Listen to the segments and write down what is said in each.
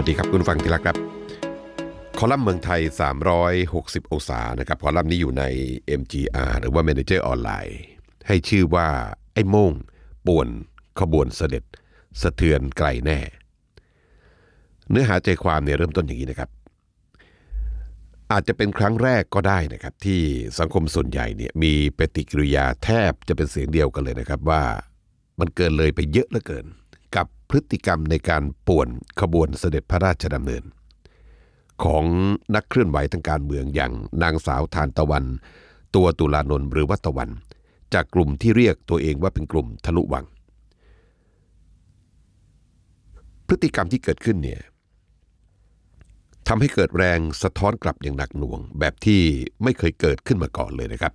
วัสดีครับคุณฟังที่รักครับ คอลัมน์เมืองไทย 360องศานะครับคอลัมน์นี้อยู่ใน MGR หรือว่า Manager ออนไลน์ให้ชื่อว่าไอ้โม่งป่วนขบวนเสด็จสะเทือนไกลแน่ เนื้อหาใจความเนี่ยเริ่มต้นอย่างนี้นะครับ อาจจะเป็นครั้งแรกก็ได้นะครับ ที่สังคมส่วนใหญ่เนี่ยมีปฏิกิริยาแทบจะเป็นเสียงเดียวกันเลยนะครับว่ามันเกินเลยไปเยอะเหลือเกินพฤติกรรมในการป่วนขบวนเสด็จพระราชดำเนิน ของนักเคลื่อนไหวทางการเมืองอย่างนางสาวทานตะวันตัวตุลานนท์หรือวัตะวัน จากกลุ่มที่เรียกตัวเองว่าเป็นกลุ่มทะลุวัง พฤติกรรมที่เกิดขึ้นเนี่ยทำให้เกิดแรงสะท้อนกลับอย่างหนักหน่วง แบบที่ไม่เคยเกิดขึ้นมาก่อนเลยนะครับ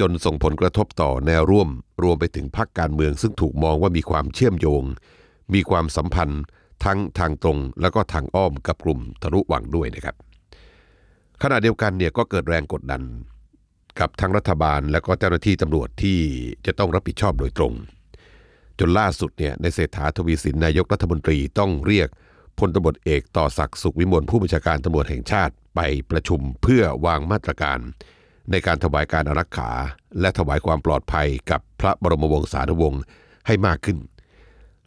จนส่งผลกระทบต่อแนวร่วมรวมไปถึงพรรคการเมือง ซึ่งถูกมองว่ามีความเชื่อมโยงมีความสัมพันธ์ทั้งทางตรงและก็ทางอ้อมกับกลุ่มทะลุวังด้วยนะครับขณะเดียวกันเนี่ยก็เกิดแรงกดดัน กับทั้งรัฐบาลและก็เจ้าหน้าที่ตำรวจที่จะต้องรับผิดชอบโดยตรง จนล่าสุดเนี่ยในเศรษฐาทวีสินนายกรัฐมนตรีต้องเรียกพลตบดเอกต่อศักดิ์สุขวิมลผู้บัญชาการตำรวจแห่งชาติไปประชุมเพื่อวางมาตรการ ในการถวายการอารักขาและถวายความปลอดภัยกับพระบรมวงศานุวงศ์ให้มากขึ้นเ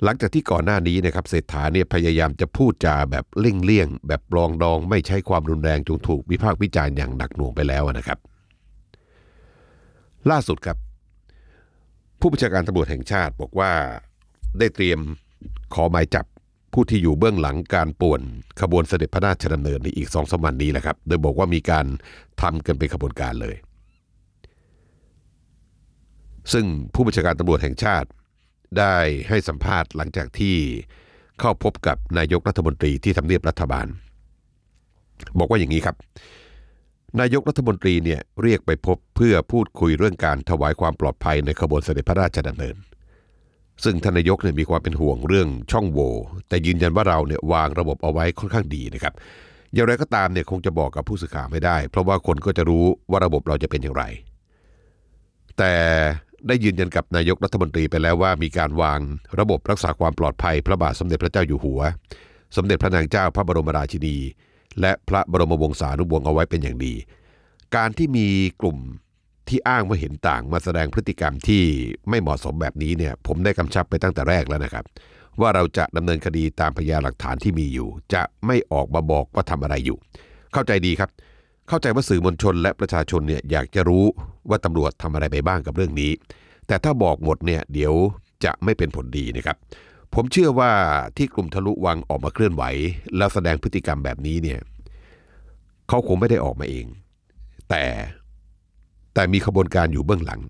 หลังจากที่ก่อนหน้านี้นะครับเศรษฐาเนี่ยพยายามจะพูดจาแบบเลี่ยงเลี่ยงแบบปลองดองไม่ใช้ความรุนแรงจงถูกวิพากษ์วิจารณ์อย่างหนักหน่วงไปแล้วนะครับ ล่าสุดครับ ผู้บัญชาการตำรวจแห่งชาติบอกว่าได้เตรียมขอหมายจับผู้ที่อยู่เบื้องหลังการป่วนขบวนเสด็จพระราชดำเนินในอีกสองสมันนี้แหละครับ โดยบอกว่ามีการทำกันเป็นขบวนการเลย ซึ่งผู้บัญชาการตำรวจแห่งชาติได้ให้สัมภาษณ์หลังจากที่เข้าพบกับนายกรัฐมนตรีที่ทำเนียบรัฐบาล บอกว่าอย่างนี้ครับ นายกรัฐมนตรีเนี่ยเรียกไปพบเพื่อพูดคุยเรื่องการถวายความปลอดภัยในขบวนเสด็จพระราชดำเนิน ซึ่งทนายกเนี่ยมีความเป็นห่วงเรื่องช่องโหว่แต่ยืนยันว่าเราเนี่ยวางระบบเอาไว้ค่อนข้างดีนะครับ อย่างไรก็ตามเนี่ยคงจะบอกกับผู้สื่อข่าวไม่ได้ เพราะว่าคนก็จะรู้ว่าระบบเราจะเป็นอย่างไร แต่ได้ยืนยันกับนายกรัฐมนตรีไปแล้วว่า มีการวางระบบรักษาความปลอดภัย พระบาทสมเด็จพระเจ้าอยู่หัว สมเด็จพระนางเจ้าพระบรมราชินี และพระบรมวงศานุวงศ์เอาไว้เป็นอย่างดี การที่มีกลุ่มที่อ้างว่าเห็นต่าง มาแสดงพฤติกรรมที่ไม่เหมาะสมแบบนี้เนี่ยผมได้กำชับไปตั้งแต่แรกแล้วนะครับ ว่าเราจะดำเนินคดีตามพยานหลักฐานที่มีอยู่ จะไม่ออกมาบอกว่าทำอะไรอยู่ เข้าใจดีครับ เข้าใจว่าสื่อมวลชนและประชาชนเนี่ยอยากจะรู้ว่าตำรวจทำอะไรไปบ้างกับเรื่องนี้ แต่ถ้าบอกหมดเนี่ยเดี๋ยวจะไม่เป็นผลดีนะครับ ผมเชื่อว่าที่กลุ่มทะลุวังออกมาเคลื่อนไหว แล้วแสดงพฤติกรรมแบบนี้เนี่ยเขาคงไม่ได้ออกมาเอง แต่แต่มีขบวนการอยู่เบื้องหลัง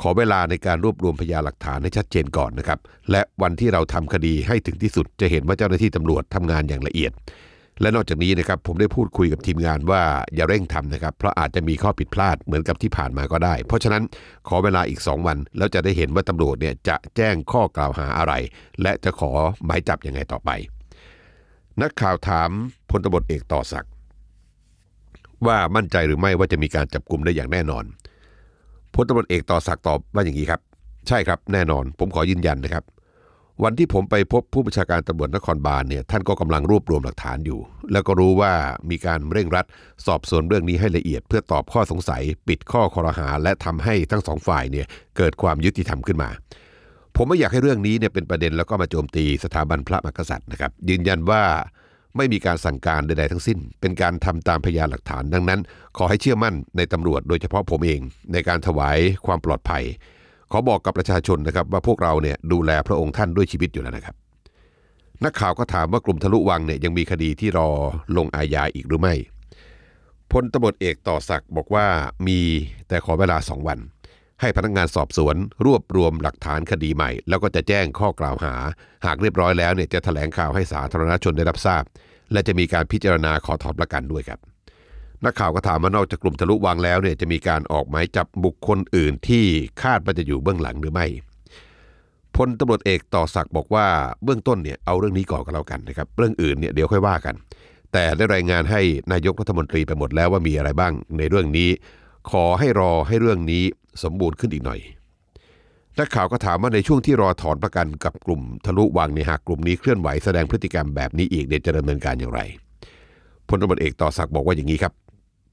ขอเวลาในการรวบรวมพยานหลักฐานให้ชัดเจนก่อนนะครับ และวันที่เราทำคดีให้ถึงที่สุด จะเห็นว่าเจ้าหน้าที่ตำรวจทำงานอย่างละเอียดและนอกจากนี้นะครับผมได้พูดคุยกับทีมงานว่าอย่าเร่งทำนะครับ เพราะอาจจะมีข้อผิดพลาดเหมือนกับที่ผ่านมาก็ได้ เพราะฉะนั้นขอเวลาอีก 2 วันแล้วจะได้เห็นว่าตำรวจเนี่ยจะแจ้งข้อกล่าวหาอะไร และจะขอหมายจับยังไงต่อไป นักข่าวถามพลตบเอกต่อศักดิ์ว่ามั่นใจหรือไม่ว่าจะมีการจับกลุ่มได้อย่างแน่นอนพลตบเอกต่อศักดิ์ตอบว่าอย่างนี้ครับ ใช่ครับแน่นอน ผมขอยืนยันนะครับวันที่ผมไปพบผู้บัญชาการตำรวจนครบาลเนี่ยท่านก็กำลังรวบรวมหลักฐานอยู่ แล้วก็รู้ว่ามีการเร่งรัดสอบสวนเรื่องนี้ให้ละเอียด เพื่อตอบข้อสงสัยปิดข้อคอรหา และทำให้ทั้งสองฝ่ายเนี่ยเกิดความยุติธรรมขึ้นมา ผมไม่อยากให้เรื่องนี้เนี่ยเป็นประเด็นแล้วก็มาโจมตีสถาบันพระมหากษัตริย์นะครับ ยืนยันว่าไม่มีการสั่งการใดๆทั้งสิ้น เป็นการทำตามพยานหลักฐานดังนั้น ขอให้เชื่อมั่นในตำรวจ โดยเฉพาะผมเองในการถวายความปลอดภัยขอบอกกับประชาชนนะครับว่าพวกเราเนี่ยดูแลพระองค์ท่านด้วยชีวิตอยู่แล้วนะครับ นักข่าวก็ถามว่ากลุ่มทะลุวังเนี่ยยังมีคดีที่รอลงอาญาอีกหรือไม่พลตำรวจเอกต่อศักบอกว่ามีแต่ขอเวลาสองวัน ให้พนักงงานสอบสวน รวบรวมหลักฐานคดีใหม่แล้วก็จะแจ้งข้อกล่าวหา หากเรียบร้อยแล้วเนี่ยจะถแถลงข่าวให้สาธารณชนได้รับทราบ และจะมีการพิจารณาขอถอนประกันด้วยครับนักข่าวก็ถามว่านอกจากกลุ่มทะลุวังแล้วเนี่ยจะมีการออกหมายจับบุคคลอื่นที่คาดว่าจะอยู่เบื้องหลังหรือไม่ พลตารวจเอกต่อศักดิ์บอกว่าเบื้องต้นเนี่ยเอาเรื่องนี้ก่อนก็แล้วกันนะครับเรื่องอื่นเนี่ยเดี๋ยวค่อยว่ากัน แต่ได้รายงานให้นายกรัฐมนตรีไปหมดแล้วว่ามีอะไรบ้างในเรื่องนี้ ขอให้รอให้เรื่องนี้สมบูรณ์ขึ้นอีกหน่อยนักข่าวก็ถามว่าในช่วงที่รอถอนประกันกับกลุ่มทะลุวังเนี่ยหากกลุ่มนี้เคลื่อนไหวแสดงพฤติกรรมแบบนี้อีกเดี๋ยวจะดำเนินการอย่างไรพลตำรวจเอกต่อศักดิ์บอกว่าอย่างนี้ครับ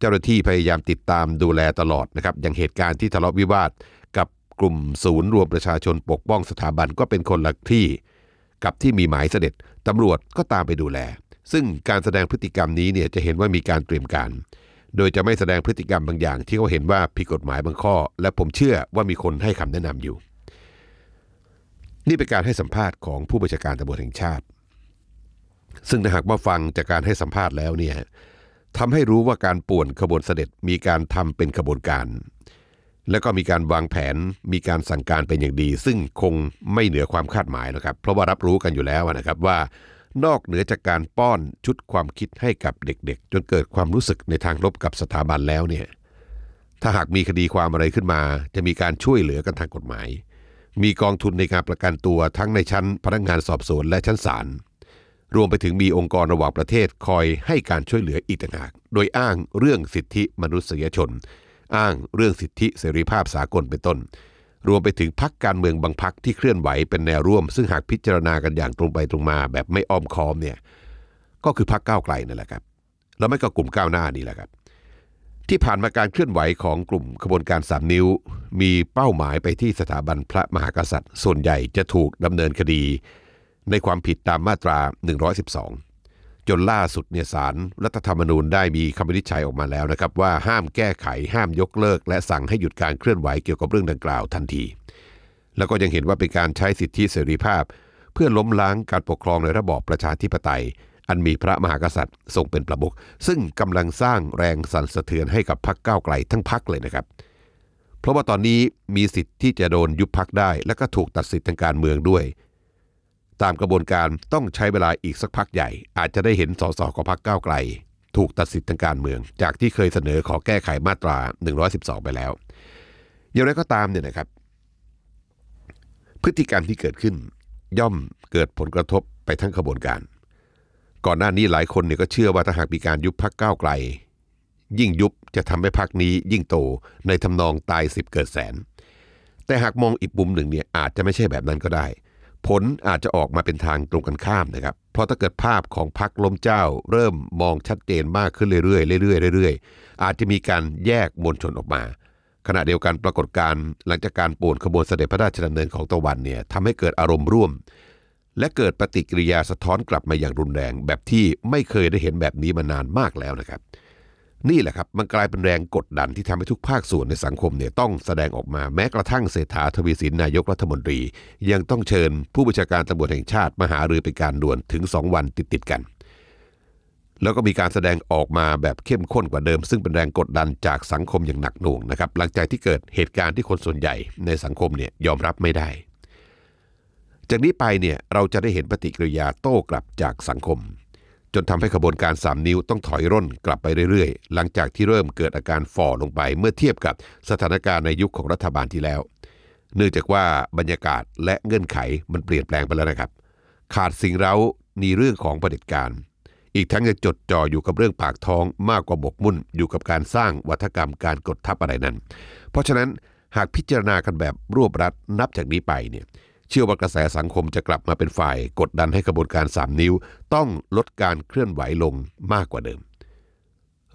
เจ้าหน้าที่พยายามติดตามดูแลตลอดนะครับอย่างเหตุการณ์ที่ทะเลาะวิวาท กับกลุ่มศูนย์รวมประชาชนปกป้องสถาบันก็เป็นคนหลักที่ กับที่มีหมายเสด็จตำรวจก็ตามไปดูแล ซึ่งการแสดงพฤติกรรมนี้เนี่ยจะเห็นว่ามีการเตรียมการโดยจะไม่แสดงพฤติกรรมบางอย่าง ที่เขาเห็นว่าผิดกฎหมายบางข้อ และผมเชื่อว่ามีคนให้คำแนะนำอยู่ นี่เป็นการให้สัมภาษณ์ของผู้บัญชาการตำรวจแห่งชาติ ซึ่งถ้าหากว่าฟังจากการให้สัมภาษณ์แล้วเนี่ยทำให้รู้ว่าการป่วนขบวนเสด็จมีการทำเป็นขบวนการ และก็มีการวางแผนมีการสั่งการเป็นอย่างดี ซึ่งคงไม่เหนือความคาดหมายนะครับ เพราะว่ารับรู้กันอยู่แล้วนะครับว่านอกเหนือจากการป้อนชุดความคิดให้กับเด็กๆ จนเกิดความรู้สึกในทางลบกับสถาบันแล้วเนี่ยถ้าหากมีคดีความอะไรขึ้นมา จะมีการช่วยเหลือกันทางกฎหมาย มีกองทุนในการประกันตัวทั้งในชั้นพนักงานสอบสวนและชั้นศาลรวมไปถึงมีองค์กรระหว่างประเทศคอยให้การช่วยเหลืออีกต่างหากโดยอ้างเรื่องสิทธิมนุษยชน อ้างเรื่องสิทธิเสรีภาพสากลเป็นต้น รวมไปถึงพักการเมืองบางพักที่เคลื่อนไหวเป็นแนวร่วม ซึ่งหากพิจารณากันอย่างตรงไปตรงมาแบบไม่อ้อมค้อมเนี่ย ก็คือพักก้าวไกลนั่นแหละครับ แล้วไม่ก็กลุ่มก้าวหน้านี่แหละครับ ที่ผ่านมาการเคลื่อนไหวของกลุ่มขบวนการสามนิ้ว มีเป้าหมายไปที่สถาบันพระมหากษัตริย์ ส่วนใหญ่จะถูกดำเนินคดีในความผิดตามมาตรา 112 จนล่าสุดเนี่ยสารรัฐธรรมนูญได้มีคำวินิจฉัยออกมาแล้วนะครับว่าห้ามแก้ไขห้ามยกเลิก และสั่งให้หยุดการเคลื่อนไหวเกี่ยวกับเรื่องดังกล่าวทันที แล้วก็ยังเห็นว่าเป็นการใช้สิทธิเสรีภาพ เพื่อล้มล้างการปกครองในระบอบประชาธิปไตย อันมีพระมหากษัตริย์ทรงเป็นประมุขซึ่งกำลังสร้างแรงสั่นสะเทือนให้กับพรรคก้าวไกลทั้งพรรคเลยนะครับ เพราะว่าตอนนี้มีสิทธิ์ที่จะโดนยุบพักได้ และก็ถูกตัดสิทธิ์ทางการเมืองด้วยตามกระบวนการต้องใช้เวลาอีกสักพักใหญ่ อาจจะได้เห็นสสของพรรคก้าวไกล ถูกตัดสิทธิ์ทางการเมือง จากที่เคยเสนอขอแก้ไขมาตรา 112 ไปแล้ว อย่างไรก็ตามเนี่ยนะครับ พฤติกรรมที่เกิดขึ้น ย่อมเกิดผลกระทบไปทั้งกระบวนการ ก่อนหน้านี้หลายคนเนี่ยก็เชื่อว่าถ้าหากมีการยุบพักก้าวไกล ยิ่งยุบจะทำให้พักนี้ยิ่งโตในทำนองตายสิบเกิดแสนแต่หากมองอีกมุมหนึ่งเนี่ยอาจจะไม่ใช่แบบนั้นก็ได้ผลอาจจะออกมาเป็นทางตรงกันข้ามนะครับ เพราะถ้าเกิดภาพของพักล้มเจ้าเริ่มมองชัดเจนมากขึ้นเรื่อยๆเรื่อยๆเรื่อยๆ อาจจะมีการแยกมวลชนออกมา ขณะเดียวกันปรากฏการหลังจากการป่วนขบวนเสด็จพระราชดำเนินของตะวันเนี่ยทำให้เกิดอารมณ์ร่วม และเกิดปฏิกิริยาสะท้อนกลับมาอย่างรุนแรงแบบที่ไม่เคยได้เห็นแบบนี้มานานมากแล้วนะครับนี่แหละครับ มันกลายเป็นแรงกดดันที่ทำให้ทุกภาคส่วนในสังคมเนี่ยต้องแสดงออกมาแม้กระทั่งเศรษฐาทวีสินนายกรัฐมนตรี ยังต้องเชิญผู้บัญชาการตำรวจแห่งชาติมาหารือเป็นการด่วนถึง 2 วันติดติดกัน แล้วก็มีการแสดงออกมาแบบเข้มข้นกว่าเดิม ซึ่งเป็นแรงกดดันจากสังคมอย่างหนักหน่วงนะครับหลังจากที่เกิดเหตุการณ์ที่คนส่วนใหญ่ในสังคมเนี่ยยอมรับไม่ได้ จากนี้ไปเนี่ยเราจะได้เห็นปฏิกิริยาโต้กลับจากสังคมจนทำให้ขบวนการ3นิ้วต้องถอยร่น กลับไปเรื่อยๆ หลังจากที่เริ่มเกิดอาการฝ่อลงไปเมื่อเทียบกับสถานการณ์ในยุคของรัฐบาลที่แล้ว เนื่องจากว่าบรรยากาศและเงื่อนไขมันเปลี่ยนแปลงไปแล้วนะครับ ขาดสิ่งเร้านีเรื่องของประเด็จการ อีกทั้งยังจดจ่ออยู่กับเรื่องปากท้องมากกว่าบกมุ่นอยู่กับการสร้างวัฒกรรมการกดทับอะไรนั้น เพราะฉะนั้นหากพิจารณากันแบบรวบรัดนับจากนี้ไปเนี่ยเชื่อว่ากระแสสังคมจะกลับมาเป็นฝ่ายกดดันให้กระบวนการ 3 นิ้ว ต้องลดการเคลื่อนไหวลงมากกว่าเดิม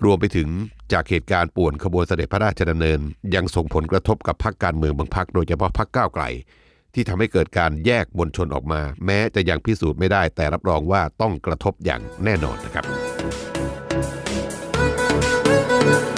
รวมไปถึงจากเหตุการณ์ป่วนขบวนเสด็จพระราชดำเนิน ยังส่งผลกระทบกับพรรคการเมืองบางพรรคโดยเฉพาะพรรคก้าวไกล ที่ทำให้เกิดการแยกมวลชนออกมา แม้จะยังพิสูจน์ไม่ได้แต่รับรองว่าต้องกระทบอย่างแน่นอนนะครับ